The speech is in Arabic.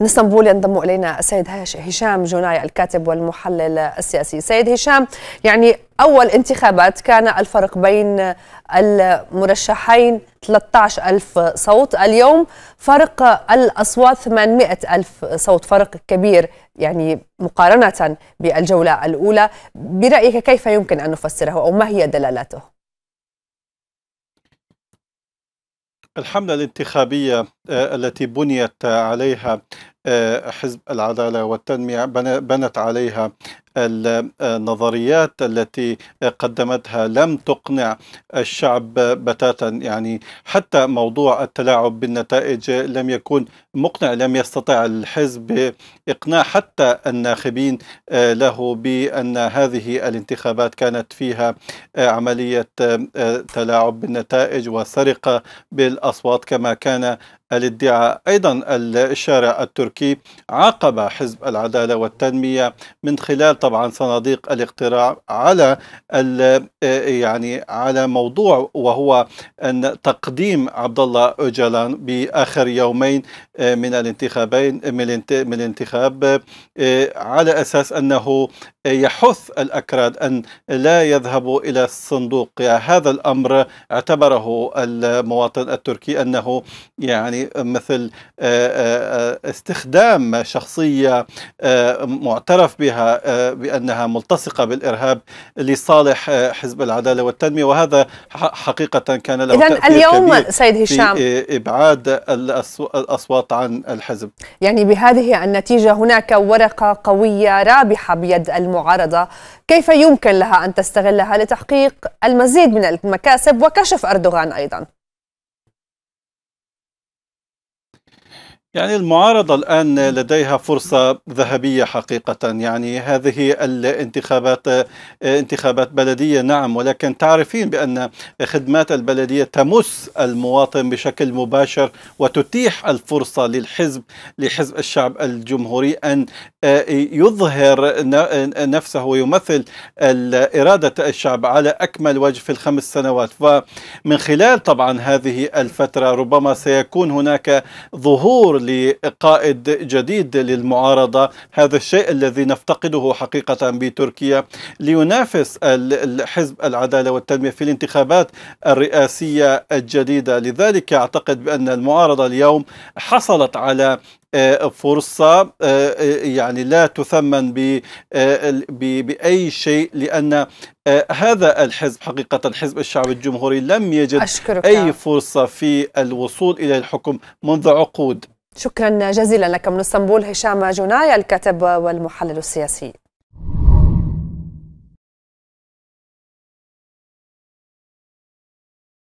من اسطنبول ينضم الينا السيد هشام جناي الكاتب والمحلل السياسي. سيد هشام يعني اول انتخابات كان الفرق بين المرشحين 13 ألف صوت اليوم فرق الأصوات 800 ألف صوت فرق كبير يعني مقارنة بالجولة الأولى برأيك كيف يمكن أن نفسره أو ما هي دلالاته؟ الحملة الانتخابية آه، التي بنيت عليها آه، حزب العدالة والتنمية بنت عليها النظريات التي قدمتها لم تقنع الشعب بتاتا يعني حتى موضوع التلاعب بالنتائج لم يكن مقنع لم يستطع الحزب إقناع حتى الناخبين آه، له بأن هذه الانتخابات كانت فيها آه، عملية آه، تلاعب بالنتائج وسرقة بالأصوات كما كان الادعاء أيضا الشارع التركي عاقب حزب العدالة والتنمية من خلال طبعا صناديق الاقتراع على آه، يعني على موضوع وهو أن تقديم عبد الله أوجلان بآخر يومين آه، من الانتخابين من الانتخاب آه، على أساس أنه يحث الأكراد أن لا يذهبوا إلى الصندوق هذا الأمر اعتبره المواطن التركي أنه يعني يعني مثل آه، آه، آه، استخدام شخصية معترف بها بأنها ملتصقة بالإرهاب لصالح حزب العدالة والتنمية وهذا حقيقة كان له إذن اليوم سيد هشام في إبعاد الأصوات عن الحزب يعني بهذه النتيجة هناك ورقة قوية رابحة بيد المعارضة كيف يمكن لها أن تستغلها لتحقيق المزيد من المكاسب وكشف أردوغان أيضاً يعني المعارضة الآن لديها فرصة ذهبية حقيقة يعني هذه الانتخابات انتخابات بلدية نعم ولكن تعرفين بأن خدمات البلدية تمس المواطن بشكل مباشر وتتيح الفرصة للحزب لحزب الشعب الجمهوري أن آه، يظهر نفسه ويمثل إرادة الشعب على أكمل وجه في الخمس سنوات ومن خلال طبعا هذه الفترة ربما سيكون هناك ظهور لقائد جديد للمعارضة هذا الشيء الذي نفتقده حقيقة بتركيا لينافس حزب العدالة والتنمية في الانتخابات الرئاسية الجديدة لذلك أعتقد بأن المعارضة اليوم حصلت على آه، فرصة آه، آه، يعني لا تثمن بأي شيء لأن هذا الحزب حقيقة حزب الشعب الجمهوري لم يجد أشكرك. أي فرصة في الوصول إلى الحكم منذ عقود شكرا جزيلا لك من اسطنبول هشام جناية الكاتب والمحلل السياسي